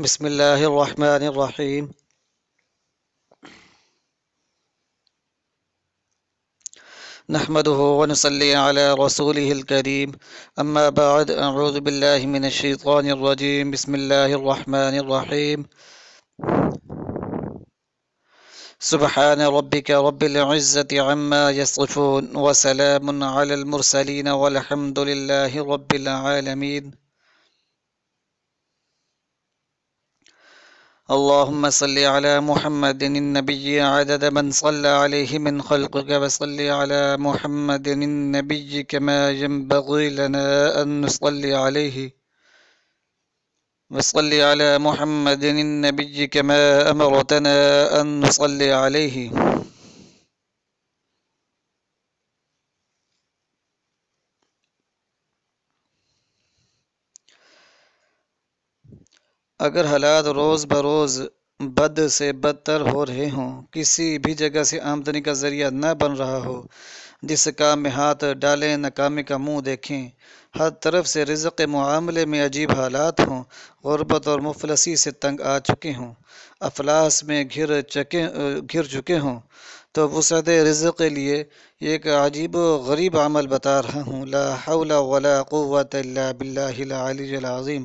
بسم الله الرحمن الرحيم نحمده ونصلي على رسوله الكريم أما بعد أعوذ بالله من الشيطان الرجيم بسم الله الرحمن الرحيم سبحان ربك رب العزة عما يصفون وسلام على المرسلين والحمد لله رب العالمين اللهم صل على محمد النبي عدد من صلى عليه من خلقك وصل على محمد النبي كما ينبغي لنا أن نصلي عليه وصل على محمد النبي كما أمرتنا أن نصلي عليه اگر حالات روز بروز بد سے بدتر ہو رہے ہوں کسی بھی جگہ سے آمدنی کا ذریعہ نہ بن رہا ہو جس کا میں ہاتھ ڈالیں ناکامی کا منہ دیکھیں ہر طرف سے رزق معاملے میں عجیب حالات ہوں غربت اور مفلسی سے تنگ آ چکے ہوں افلاس میں گھر چکے گھر چکے ہوں تو وسعت رزق کے لیے ایک عجیب و غریب عمل بتا رہا ہوں لا حول ولا قوت اللہ باللہ العلی العظیم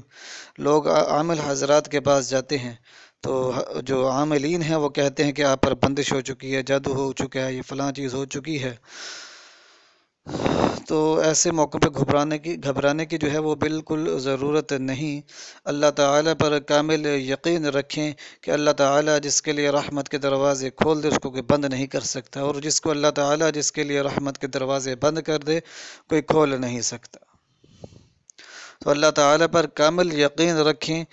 لوگ عامل حضرات کے پاس جاتے ہیں تو جو عاملین ہیں وہ کہتے ہیں کہ آپ پر بندش ہو چکی ہے جادو ہو چکا ہے یہ فلاں چیز ہو چکی ہے تو ایسے موقعوں پہ گھبرانے کی گھبرانے کی جو ہے وہ بالکل ضرورت نہیں اللہ تعالیٰ پر کامل یقین رکھیں کہ اللہ تعالیٰ جس کے لیے رحمت کے دروازے کھول دے اس کو کوئی بند نہیں کر سکتا اور جس کو اللہ تعالیٰ جس کے لیے رحمت کے دروازے بند کر دے کوئی کھول نہیں سکتا تو اللہ تعالیٰ پر کامل یقین رکھیں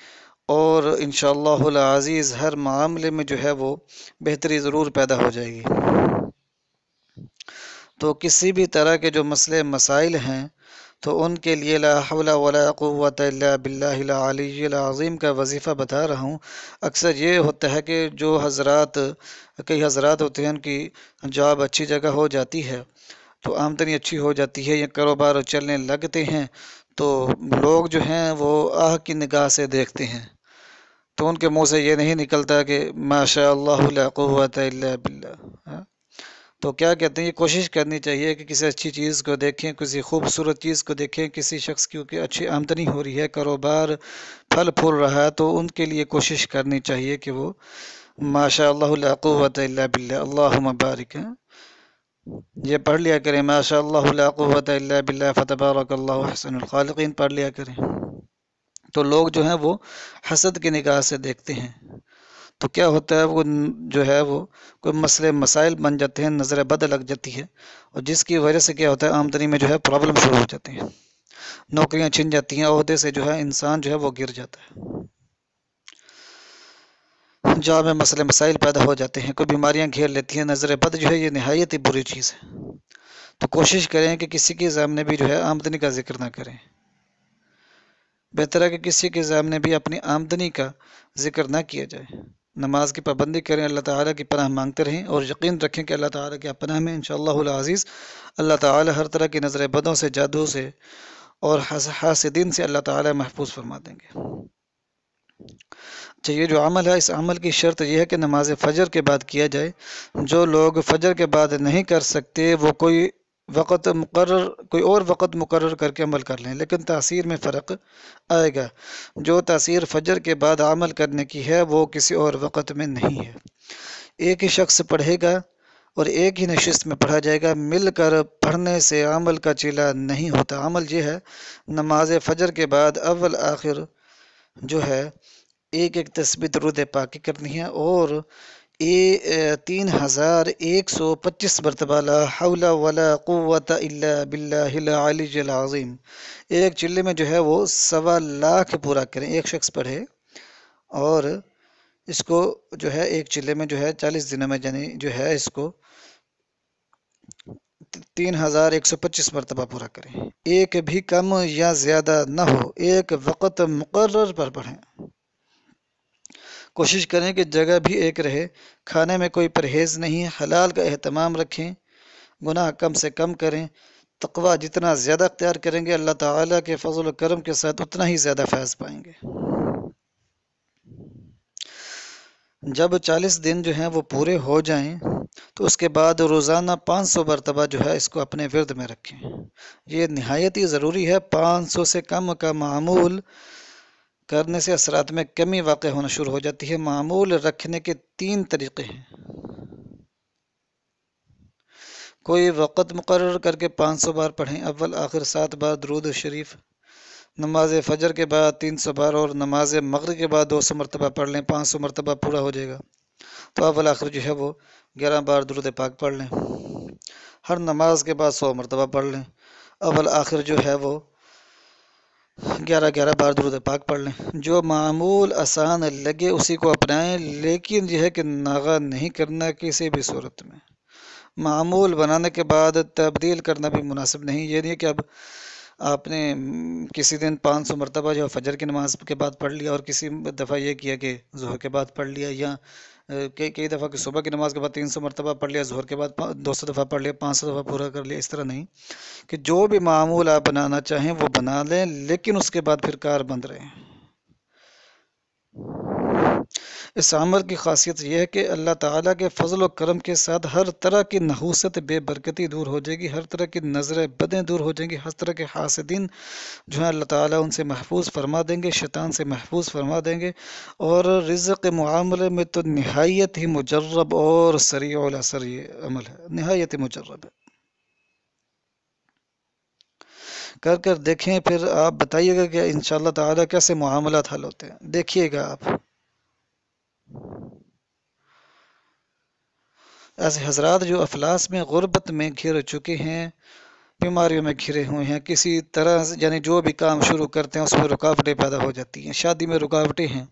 اور انشاءاللہ العزیز ہر معاملے میں جو ہے وہ بہتری ضرور پیدا ہو جائے گی تو کسی بھی طرح کے جو مسئلے مسائل ہیں تو ان کے لیے لا حول ولا قوت الا باللہ العلی العظیم کا وظیفہ بتا رہا ہوں اکثر یہ ہوتا ہے کہ جو حضرات کئی حضرات ہوتے ہیں ان کی جاب اچھی جگہ ہو جاتی ہے تو آمدنی اچھی ہو جاتی ہے یا کاروبار چلنے لگتے ہیں تو لوگ جو ہیں وہ آہ کی نگاہ سے دیکھتے ہیں تو ان کے منہ سے یہ نہیں نکلتا کہ ماشاء اللہ لا قوت الا باللہ تو کیا کہتے ہیں یہ کوشش کرنی چاہیے کہ کسی اچھی چیز کو دیکھیں کسی خوبصورت چیز کو دیکھیں کسی شخص کیونکہ اچھی آمدنی ہو رہی ہے کاروبار پھل پھول رہا ہے تو ان کے لیے کوشش کرنی چاہیے کہ وہ ماشاء اللہ قوت الا بل اللہ مبارک یہ پڑھ لیا کریں ماشاء اللہ قوت بلِ اللہ حسن الخالقین پڑھ لیا کریں تو لوگ جو ہیں وہ حسد کی نگاہ سے دیکھتے ہیں تو کیا ہوتا ہے وہ جو ہے وہ کوئی مسئلے مسائل بن جاتے ہیں نظر بد لگ جاتی ہے اور جس کی وجہ سے کیا ہوتا ہے آمدنی میں جو ہے پرابلم شروع ہو جاتی ہیں نوکریاں چھن جاتی ہیں عہدے سے جو ہے انسان جو ہے وہ گر جاتا ہے جہاں میں مسئلے مسائل پیدا ہو جاتے ہیں کوئی بیماریاں گھیر لیتی ہیں نظر بد جو ہے یہ نہایت ہی بری چیز ہے تو کوشش کریں کہ کسی کے سامنے بھی جو ہے آمدنی کا ذکر نہ کریں بہتر ہے کہ کسی کے سامنے بھی اپنی آمدنی کا ذکر نہ کیا جائے نماز کی پابندی کریں اللہ تعالیٰ کی پناہ مانگتے رہیں اور یقین رکھیں کہ اللہ تعالیٰ کی پناہ میں ان شاء اللہ عزیز اللہ تعالیٰ ہر طرح کی نظر بدوں سے جادو سے اور حاصدین سے اللہ تعالیٰ محفوظ فرما دیں گے اچھا یہ جو عمل ہے اس عمل کی شرط یہ ہے کہ نماز فجر کے بعد کیا جائے جو لوگ فجر کے بعد نہیں کر سکتے وہ کوئی وقت مقرر کوئی اور وقت مقرر کر کے عمل کر لیں لیکن تاثیر میں فرق آئے گا جو تاثیر فجر کے بعد عمل کرنے کی ہے وہ کسی اور وقت میں نہیں ہے ایک ہی شخص پڑھے گا اور ایک ہی نشست میں پڑھا جائے گا مل کر پڑھنے سے عمل کا چیلا نہیں ہوتا عمل یہ ہے نماز فجر کے بعد اول آخر جو ہے ایک ایک تسبیت رود پاکی کرنی ہے اور تین ہزار ایک سو پچیس مرتبہ لا حول ولا قوت الا باللہ العلی العظیم ایک چلے میں جو ہے وہ سوا لاکھ پورا کریں ایک شخص پڑھے اور اس کو جو ہے ایک چلے میں جو ہے چالیس دنوں میں یعنی جو ہے اس کو تین ہزار ایک سو پچیس مرتبہ پورا کریں ایک بھی کم یا زیادہ نہ ہو ایک وقت مقرر پر پڑھیں کوشش کریں کہ جگہ بھی ایک رہے کھانے میں کوئی پرہیز نہیں حلال کا اہتمام رکھیں گناہ کم سے کم کریں تقوی جتنا زیادہ اختیار کریں گے اللہ تعالیٰ کے فضل و کرم کے ساتھ اتنا ہی زیادہ فیض پائیں گے جب چالیس دن جو ہیں وہ پورے ہو جائیں تو اس کے بعد روزانہ پانچ سو مرتبہ جو ہے اس کو اپنے ورد میں رکھیں یہ نہایت ہی ضروری ہے پانچ سو سے کم کا معمول کرنے سے اثرات میں کمی واقع ہونا شروع ہو جاتی ہے معمول رکھنے کے تین طریقے ہیں کوئی وقت مقرر کر کے پانچ سو بار پڑھیں اول آخر سات بار درود شریف نماز فجر کے بعد تین سو بار اور نماز مغرب کے بعد دو سو مرتبہ پڑھ لیں پانچ سو مرتبہ پورا ہو جائے گا تو اول آخر جو ہے وہ گیارہ بار درود پاک پڑھ لیں ہر نماز کے بعد سو مرتبہ پڑھ لیں اول آخر جو ہے وہ گیارہ گیارہ بار درود پاک پڑھ لیں جو معمول آسان لگے اسی کو اپنائیں لیکن یہ ہے کہ ناغہ نہیں کرنا کسی بھی صورت میں معمول بنانے کے بعد تبدیل کرنا بھی مناسب نہیں یہ نہیں کہ اب آپ نے کسی دن پانچ سو مرتبہ جو فجر کی نماز کے بعد پڑھ لیا اور کسی دفعہ یہ کیا کہ ظہر کے بعد پڑھ لیا یا کئی کئی دفعہ کی صبح کی نماز کے بعد تین سو مرتبہ پڑھ لیا زہر کے بعد دو سو دفعہ پڑھ لیا پانچ سو دفعہ پورا کر لیا اس طرح نہیں کہ جو بھی معمول آپ بنانا چاہیں وہ بنا لیں لیکن اس کے بعد پھر کار بند رہے اس عمل کی خاصیت یہ ہے کہ اللہ تعالیٰ کے فضل و کرم کے ساتھ ہر طرح کی نحوست بے برکتی دور ہو جائے گی ہر طرح کی نظر بدیں دور ہو جائیں گی ہر طرح کے حاسدین جو ہیں اللہ تعالیٰ ان سے محفوظ فرما دیں گے شیطان سے محفوظ فرما دیں گے اور رزق کے معاملے میں تو نہایت ہی مجرب اور سریع اولا سریع یہ عمل ہے نہایت ہی مجرب ہے کر کر دیکھیں پھر آپ بتائیے گا کہ انشاءاللہ تعالیٰ کیسے معاملات حل ہوتے ہیں دیکھیے گا آپ ایسے حضرات جو افلاس میں غربت میں گھر چکے ہیں بیماریوں میں گھرے ہوئے ہیں کسی طرح یعنی جو بھی کام شروع کرتے ہیں اس میں رکاوٹیں پیدا ہو جاتی ہیں شادی میں رکاوٹیں ہیں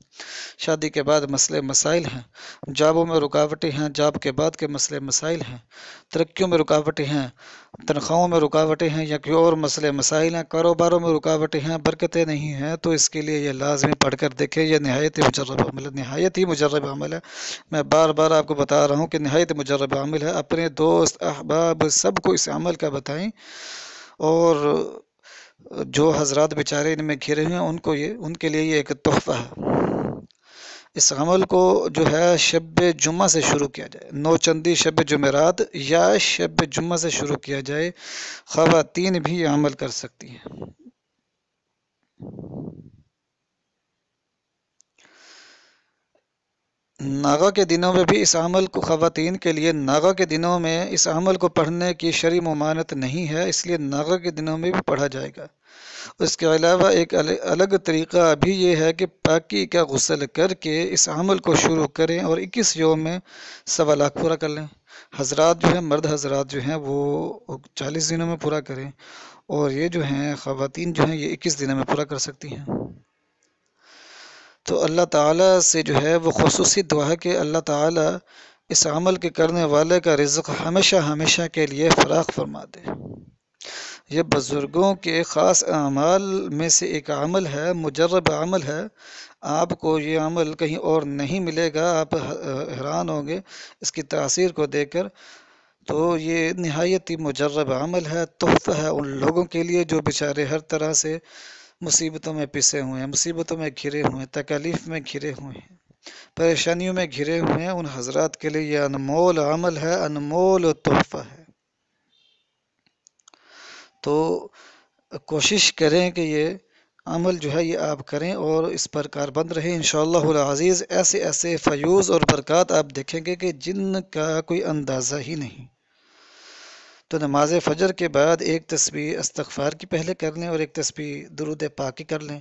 شادی کے بعد مسئلے مسائل ہیں جابوں میں رکاوٹیں ہیں جاب کے بعد کے مسئلے مسائل ہیں ترقیوں میں رکاوٹیں ہیں تنخواہوں میں رکاوٹیں ہیں یا کوئی اور مسئلے مسائل ہیں کاروباروں میں رکاوٹیں ہیں برکتیں نہیں ہیں تو اس کے لیے یہ لازمی پڑھ کر دیکھیں یہ نہایت ہی مجرب عمل ہے نہایت ہی مجرب عمل ہے میں بار بار آپ کو بتا رہا ہوں کہ نہایت مجرب عمل ہے اپنے دوست احباب سب کو اس عمل کا بتائیں اور جو حضرات بیچارے ان میں گھیرے ہوئے ان کو یہ ان کے لیے یہ ایک تحفہ ہے اس عمل کو جو ہے شب جمعہ سے شروع کیا جائے نو چندی شب جمعرات یا شب جمعہ سے شروع کیا جائے خواتین بھی یہ عمل کر سکتی ہیں ناغا کے دنوں میں بھی اس عمل کو خواتین کے لیے ناغا کے دنوں میں اس عمل کو پڑھنے کی شرع ممانت نہیں ہے اس لیے ناغا کے دنوں میں بھی پڑھا جائے گا اس کے علاوہ ایک الگ طریقہ بھی یہ ہے کہ پاکی کا غسل کر کے اس عمل کو شروع کریں اور اکیس یوم میں لاکھ پورا کر لیں حضرات جو ہیں مرد حضرات جو ہیں وہ چالیس دنوں میں پورا کریں اور یہ جو ہیں خواتین جو ہیں یہ اکیس دنوں میں پورا کر سکتی ہیں تو اللہ تعالیٰ سے جو ہے وہ خصوصی دعا ہے کہ اللہ تعالیٰ اس عمل کے کرنے والے کا رزق ہمیشہ ہمیشہ کے لیے فراخ فرما دے یہ بزرگوں کے خاص اعمال میں سے ایک عمل ہے مجرب عمل ہے آپ کو یہ عمل کہیں اور نہیں ملے گا آپ حیران ہوں گے اس کی تاثیر کو دے کر تو یہ نہایت ہی مجرب عمل ہے تحفہ ہے ان لوگوں کے لیے جو بیچارے ہر طرح سے مصیبتوں میں پسے ہوئے ہیں مصیبتوں میں گھرے ہوئے ہیں تکلیف میں گھرے ہوئے ہیں پریشانیوں میں گھرے ہوئے ہیں ان حضرات کے لیے یہ انمول عمل ہے انمول تحفہ ہے تو کوشش کریں کہ یہ عمل جو ہے یہ آپ کریں اور اس پر کار بند رہیں انشاءاللہ العزیز ایسے ایسے فیوز اور برکات آپ دیکھیں گے کہ جن کا کوئی اندازہ ہی نہیں تو نماز فجر کے بعد ایک تسبیح استغفار کی پہلے کر لیں اور ایک تسبیح درود پاک کی کر لیں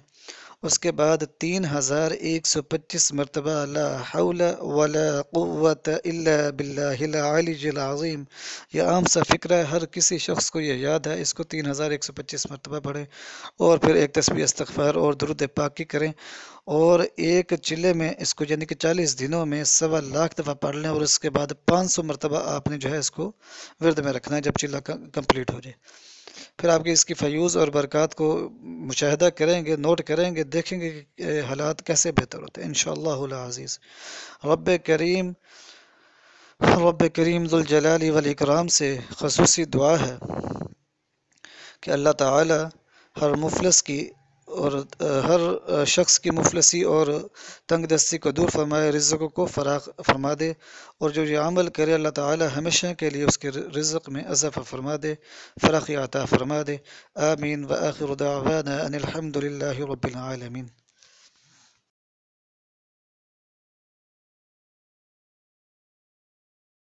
اس کے بعد تین ہزار ایک سو پچیس مرتبہ لا حول قوت الا باللہ علی جلا عظیم یہ عام سا فکر ہے ہر کسی شخص کو یہ یاد ہے اس کو تین ہزار ایک سو پچیس مرتبہ پڑھیں اور پھر ایک تسبیح استغفار اور درود پاکی کریں اور ایک چلے میں اس کو یعنی کہ چالیس دنوں میں سوا لاکھ دفعہ پڑھ لیں اور اس کے بعد پانچ سو مرتبہ آپ نے جو ہے اس کو ورد میں رکھنا ہے جب چلہ کمپلیٹ ہو جائے پھر آپ کی اس فیوز اور برکات کو مشاہدہ کریں گے نوٹ کریں گے دیکھیں گے کہ حالات کیسے بہتر ہوتے ہیں انشاءاللہ العزیز رب کریم رب کریم الجلال والاکرام سے خصوصی دعا ہے کہ اللہ تعالی ہر مفلس کی اور ہر شخص کی مفلسی اور تنگ دستی کو دور فرمائے رزق کو فراغ فرما دے اور جو یہ عمل کرے اللہ تعالی ہمیشہ کے لیے اس کے رزق میں اضافہ فرما دے فراخی عطا فرما دے آمین و آخر دعوانا الحمد للہ رب العالمین